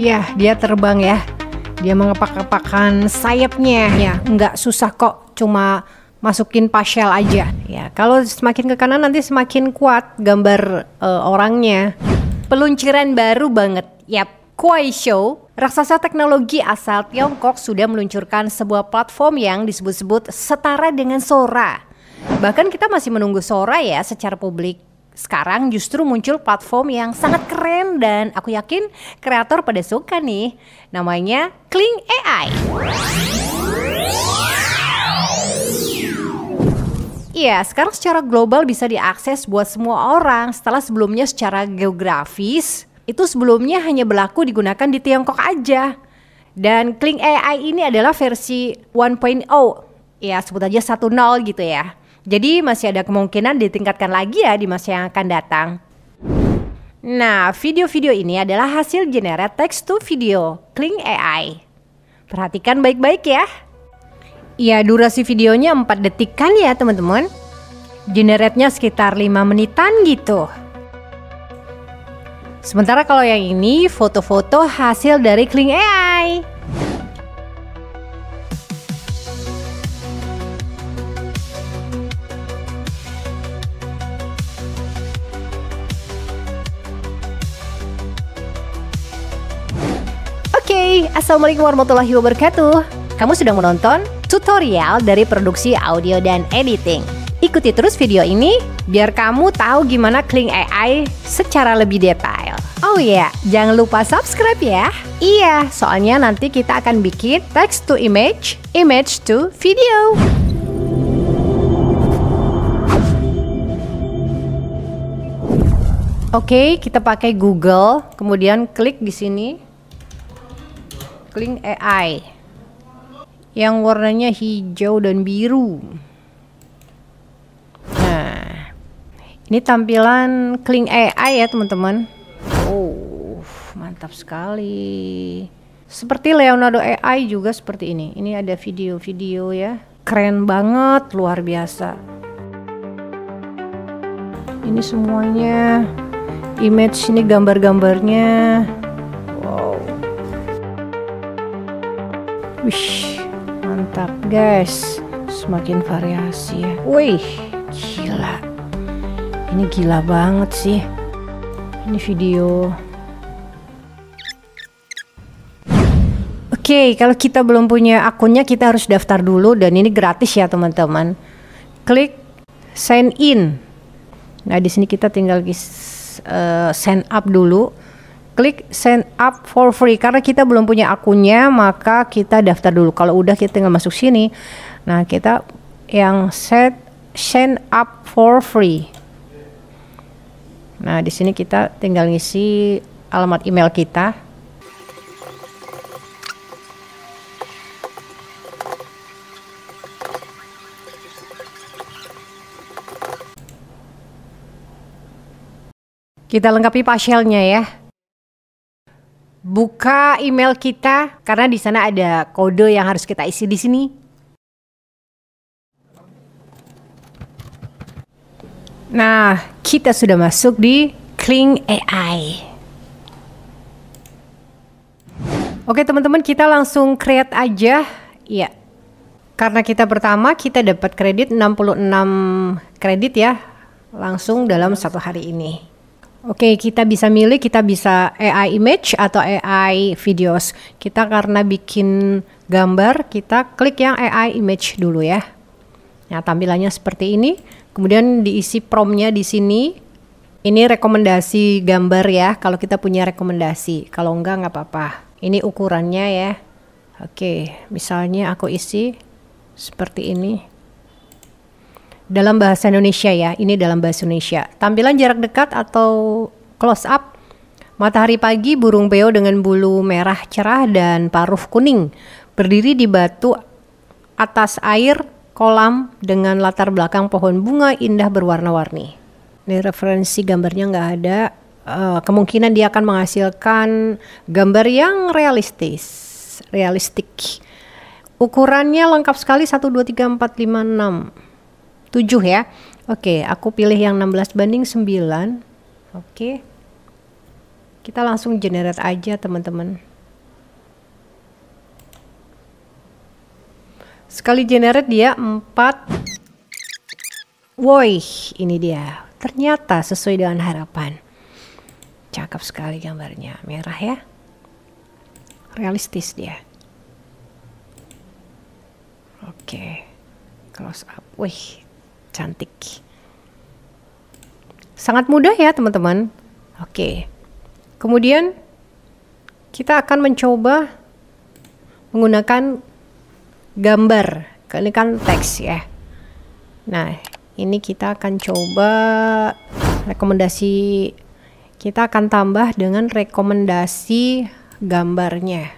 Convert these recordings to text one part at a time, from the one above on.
Ya, dia terbang ya. Dia mengepak-kepakan sayapnya. Ya, Enggak susah kok, cuma masukin pasel aja. Ya, kalau semakin ke kanan nanti semakin kuat gambar uh, orangnya. Peluncuran baru banget. Yap, Kuai Show, raksasa teknologi asal Tiongkok sudah meluncurkan sebuah platform yang disebut-sebut setara dengan Sora. Bahkan kita masih menunggu Sora ya secara publik sekarang justru muncul platform yang sangat keren dan aku yakin kreator pada suka nih. Namanya Kling AI. Iya, sekarang secara global bisa diakses buat semua orang setelah sebelumnya secara geografis itu sebelumnya hanya berlaku digunakan di Tiongkok aja. Dan Kling AI ini adalah versi 1.0. Ya, sebut aja 1.0 gitu ya jadi masih ada kemungkinan ditingkatkan lagi ya di masa yang akan datang. Nah, video-video ini adalah hasil generate text to video Kling AI. Perhatikan baik-baik ya. Iya, durasi videonya 4 detik kan ya teman-teman. Generate-nya sekitar 5 menitan gitu. Sementara kalau yang ini foto-foto hasil dari Kling AI. Assalamualaikum warahmatullahi wabarakatuh. Kamu sudah menonton tutorial dari produksi audio dan editing. Ikuti terus video ini biar kamu tahu gimana Kling AI secara lebih detail. Oh iya, jangan lupa subscribe ya. Iya, soalnya nanti kita akan bikin text to image, image to video. Oke, okay, kita pakai Google, kemudian klik di sini. Kling AI yang warnanya hijau dan biru. Nah, ini tampilan Kling AI ya teman-teman. Oh, mantap sekali. Seperti Leonardo AI juga seperti ini. Ini ada video-video ya. Keren banget, luar biasa. Ini semuanya image ini gambar-gambarnya Wih, mantap guys. Semakin variasi ya. Wih, gila. Ini gila banget sih. Ini video. Oke, okay, kalau kita belum punya akunnya kita harus daftar dulu dan ini gratis ya teman-teman. Klik sign in. Nah, di sini kita tinggal uh, sign up dulu klik sign up for free karena kita belum punya akunnya maka kita daftar dulu kalau udah kita tinggal masuk sini nah kita yang set sign up for free nah di sini kita tinggal ngisi alamat email kita kita lengkapi pasialnya ya buka email kita karena di sana ada kode yang harus kita isi di sini. Nah, kita sudah masuk di Kling AI. Oke teman-teman, kita langsung create aja. Iya. Karena kita pertama kita dapat kredit 66 kredit ya langsung dalam satu hari ini. Oke, okay, kita bisa milih, kita bisa AI image atau AI videos. Kita karena bikin gambar, kita klik yang AI image dulu ya. Nah, tampilannya seperti ini. Kemudian diisi promnya di sini. Ini rekomendasi gambar ya, kalau kita punya rekomendasi. Kalau enggak, enggak apa-apa. Ini ukurannya ya. Oke, okay, misalnya aku isi seperti ini dalam bahasa Indonesia ya, ini dalam bahasa Indonesia. Tampilan jarak dekat atau close up Matahari pagi burung beo dengan bulu merah cerah dan paruh kuning berdiri di batu atas air kolam dengan latar belakang pohon bunga indah berwarna-warni. Ini referensi gambarnya nggak ada. Uh, kemungkinan dia akan menghasilkan gambar yang realistis, realistik. Ukurannya lengkap sekali 1, 2, 3, 4, 5, 6. 7 ya. Oke, aku pilih yang 16 banding 9. Oke. Kita langsung generate aja, teman-teman. Sekali generate dia 4. Woi, ini dia. Ternyata sesuai dengan harapan. Cakep sekali gambarnya, merah ya. Realistis dia. Oke. Close up. Wih, cantik. Sangat mudah ya teman-teman. Oke. Kemudian kita akan mencoba menggunakan gambar. Ini kan teks ya. Nah, ini kita akan coba rekomendasi kita akan tambah dengan rekomendasi gambarnya.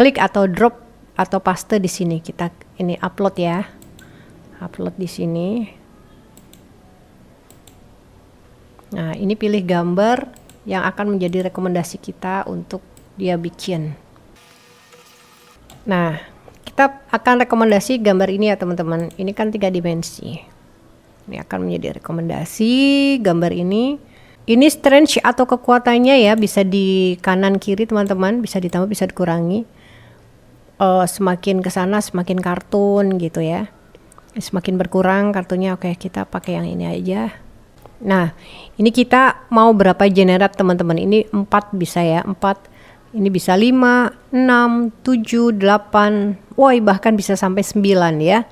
Klik atau drop atau paste di sini kita ini upload ya upload di sini nah ini pilih gambar yang akan menjadi rekomendasi kita untuk dia bikin nah kita akan rekomendasi gambar ini ya teman-teman ini kan tiga dimensi ini akan menjadi rekomendasi gambar ini ini strange atau kekuatannya ya bisa di kanan kiri teman-teman bisa ditambah bisa dikurangi uh, semakin ke sana semakin kartun gitu ya semakin berkurang kartunya oke okay, kita pakai yang ini aja nah ini kita mau berapa generate teman-teman ini 4 bisa ya 4 ini bisa 5 6 7 8 woi bahkan bisa sampai 9 ya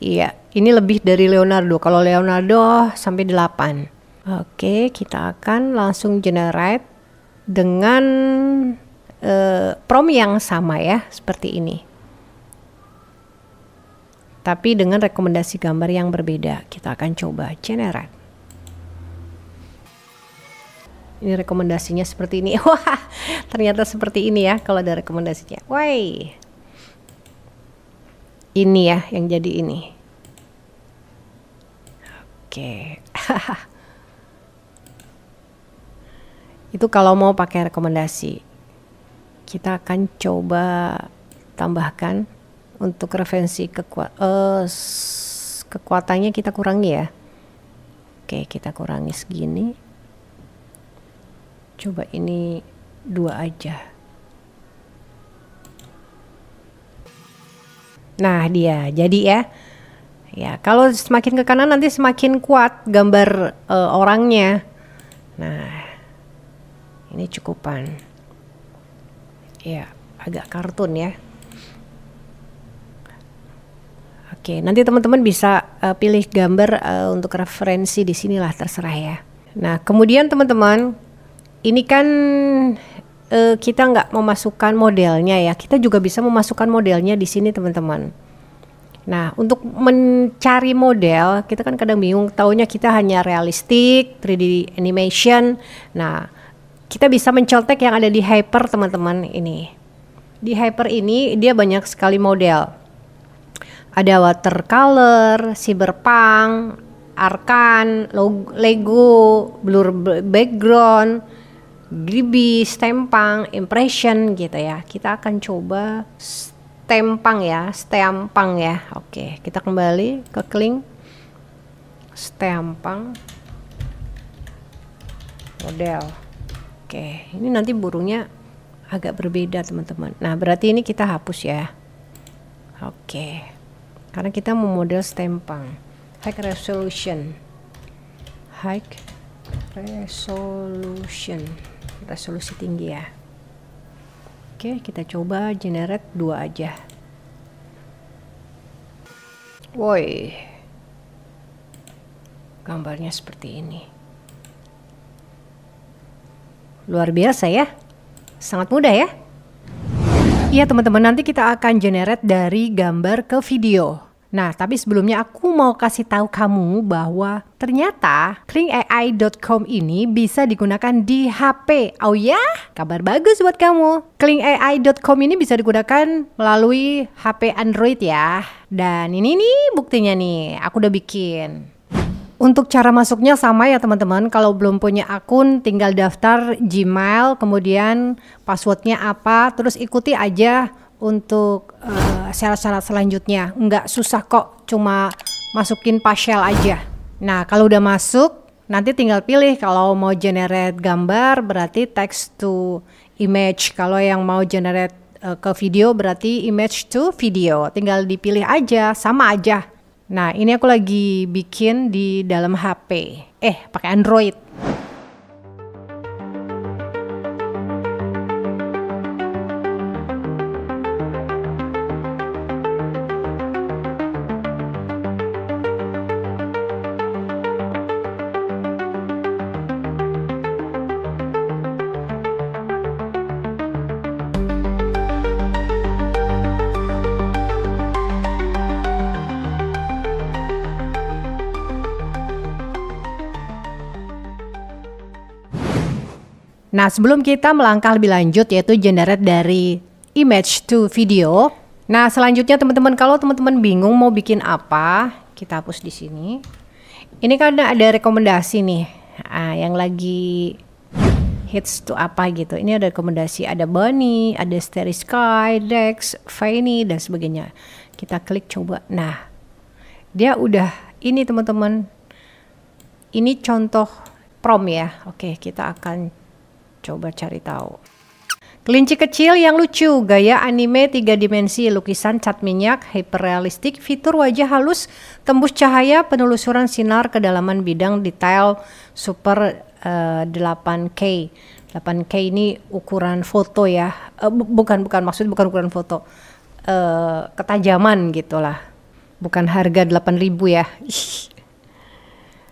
iya ini lebih dari Leonardo kalau Leonardo sampai 8 oke kita akan langsung generate dengan uh, prom yang sama ya seperti ini tapi dengan rekomendasi gambar yang berbeda. Kita akan coba generate. Ini rekomendasinya seperti ini. Wah, ternyata seperti ini ya kalau ada rekomendasinya. Woi. Ini ya yang jadi ini. Oke. Itu kalau mau pakai rekomendasi. Kita akan coba tambahkan untuk referensi kekuat uh, eh, kekuatannya kita kurangi ya oke kita kurangi segini coba ini dua aja nah dia jadi ya ya kalau semakin ke kanan nanti semakin kuat gambar uh, orangnya nah ini cukupan ya agak kartun ya Oke, nanti teman-teman bisa uh, pilih gambar uh, untuk referensi di sinilah terserah ya. Nah, kemudian teman-teman, ini kan uh, kita nggak memasukkan modelnya ya. Kita juga bisa memasukkan modelnya di sini teman-teman. Nah, untuk mencari model, kita kan kadang bingung, taunya kita hanya realistik, 3D animation. Nah, kita bisa mencoltek yang ada di Hyper, teman-teman, ini. Di Hyper ini dia banyak sekali model ada watercolor, cyberpunk, arkan, lego, blur background, gribi, stempang, impression gitu ya. Kita akan coba stempang ya, stempang ya. Oke, kita kembali ke kling. stempang model. Oke, ini nanti burungnya agak berbeda teman-teman. Nah, berarti ini kita hapus ya. Oke karena kita mau model stempang high resolution high resolution resolusi tinggi ya oke kita coba generate dua aja woi gambarnya seperti ini luar biasa ya sangat mudah ya Iya teman-teman, nanti kita akan generate dari gambar ke video. Nah, tapi sebelumnya aku mau kasih tahu kamu bahwa ternyata klingai.com ini bisa digunakan di HP. Oh ya, kabar bagus buat kamu. klingai.com ini bisa digunakan melalui HP Android ya. Dan ini nih buktinya nih, aku udah bikin. Untuk cara masuknya sama ya teman-teman. Kalau belum punya akun, tinggal daftar Gmail, kemudian passwordnya apa, terus ikuti aja untuk syarat eh, syarat-syarat selanjutnya. Enggak susah kok, cuma masukin pasel aja. Nah, kalau udah masuk, nanti tinggal pilih kalau mau generate gambar berarti text to image. Kalau yang mau generate uh, ke video berarti image to video. Tinggal dipilih aja, sama aja. Nah, ini aku lagi bikin di dalam HP. Eh, pakai Android. Nah, sebelum kita melangkah lebih lanjut yaitu generate dari image to video. Nah, selanjutnya teman-teman kalau teman-teman bingung mau bikin apa, kita hapus di sini. Ini karena ada rekomendasi nih. Ah, yang lagi hits tuh apa gitu. Ini ada rekomendasi ada Bunny, ada Starry Sky, Dex, Fanny dan sebagainya. Kita klik coba. Nah, dia udah ini teman-teman. Ini contoh prom ya. Oke, kita akan Coba cari tahu. Kelinci kecil yang lucu, gaya anime tiga dimensi, lukisan cat minyak, hiperrealistik, fitur wajah halus, tembus cahaya, penelusuran sinar, kedalaman bidang, detail, super uh, 8K. 8K ini ukuran foto ya, uh, bukan bukan maksud bukan ukuran foto, uh, ketajaman gitulah, bukan harga 8000 ya.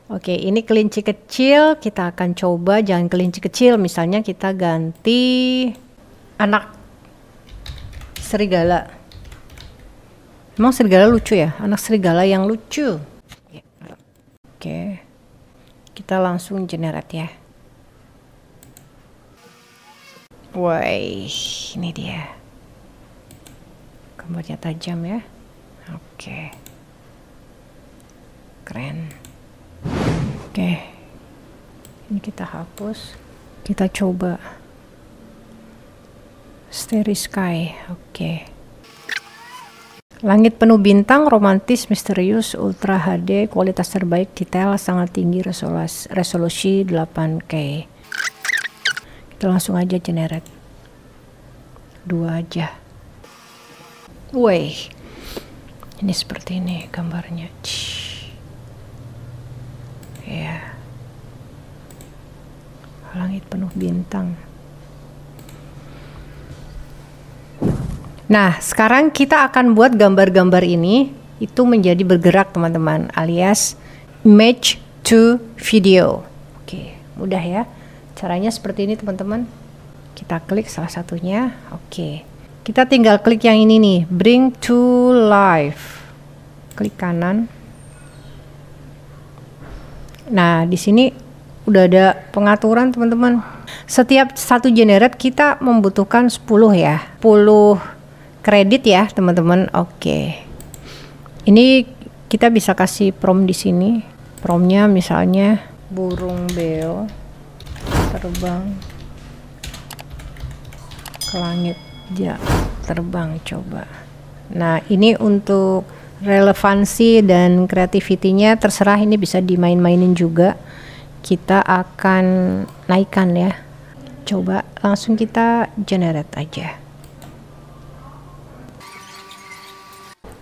Oke, ini kelinci kecil kita akan coba jangan kelinci kecil, misalnya kita ganti anak serigala. Emang serigala lucu ya? Anak serigala yang lucu. Oke. Kita langsung generate ya. Woi, ini dia. Gambarnya tajam ya. Oke. Keren okay. ini kita hapus kita coba Starry Sky oke okay. Langit penuh bintang, romantis, misterius, ultra HD, kualitas terbaik, detail sangat tinggi, resolusi, resolusi 8K. Kita langsung aja generate. Dua aja. Woi. Ini seperti ini gambarnya. Cish ya langit penuh bintang nah sekarang kita akan buat gambar-gambar ini itu menjadi bergerak teman-teman alias image to video oke mudah ya caranya seperti ini teman-teman kita klik salah satunya oke kita tinggal klik yang ini nih bring to life klik kanan Nah, di sini udah ada pengaturan teman-teman. Setiap satu generate kita membutuhkan 10 ya. 10 kredit ya, teman-teman. Oke. Ini kita bisa kasih prom di sini. Promnya misalnya burung beo terbang ke langit. Ya, terbang coba. Nah, ini untuk relevansi dan kreativitinya terserah ini bisa dimain-mainin juga kita akan naikkan ya coba langsung kita generate aja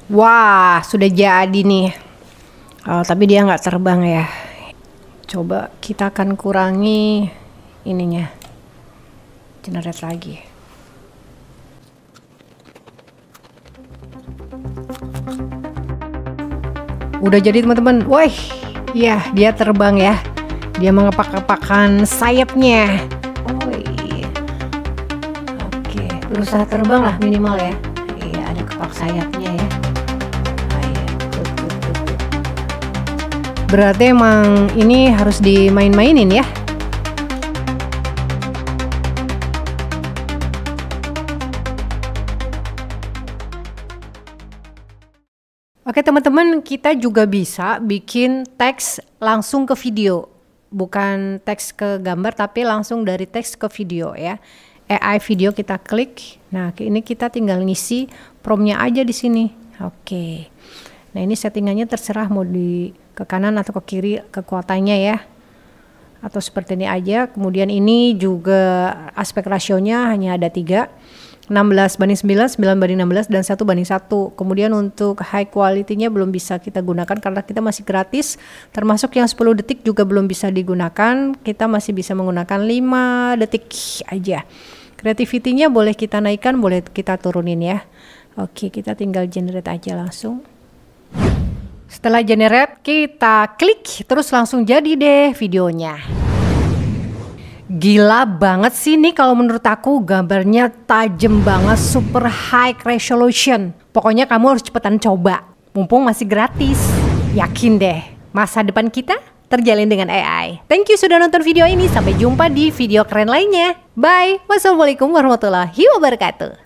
wah sudah jadi nih oh, tapi dia nggak terbang ya coba kita akan kurangi ininya generate lagi Udah jadi teman-teman. Woi, ya dia terbang ya. Dia mengepak-kepakan sayapnya. Woi. Oke, berusaha terbang lah minimal ya. Iya, ada kepak sayapnya ya. Berarti emang ini harus dimain-mainin ya. teman-teman, kita juga bisa bikin teks langsung ke video. Bukan teks ke gambar tapi langsung dari teks ke video ya. AI video kita klik. Nah, ini kita tinggal ngisi promnya aja di sini. Oke. Nah, ini settingannya terserah mau di ke kanan atau ke kiri kekuatannya ya. Atau seperti ini aja. Kemudian ini juga aspek rasionya hanya ada tiga. 16 banding 9, 9 banding 16 dan 1 banding 1. Kemudian untuk high quality-nya belum bisa kita gunakan karena kita masih gratis. Termasuk yang 10 detik juga belum bisa digunakan. Kita masih bisa menggunakan 5 detik aja. Creativity-nya boleh kita naikkan, boleh kita turunin ya. Oke, kita tinggal generate aja langsung. Setelah generate, kita klik terus langsung jadi deh videonya. Gila banget sih nih kalau menurut aku gambarnya tajem banget super high resolution. Pokoknya kamu harus cepetan coba. Mumpung masih gratis. Yakin deh, masa depan kita terjalin dengan AI. Thank you sudah nonton video ini. Sampai jumpa di video keren lainnya. Bye. Wassalamualaikum warahmatullahi wabarakatuh.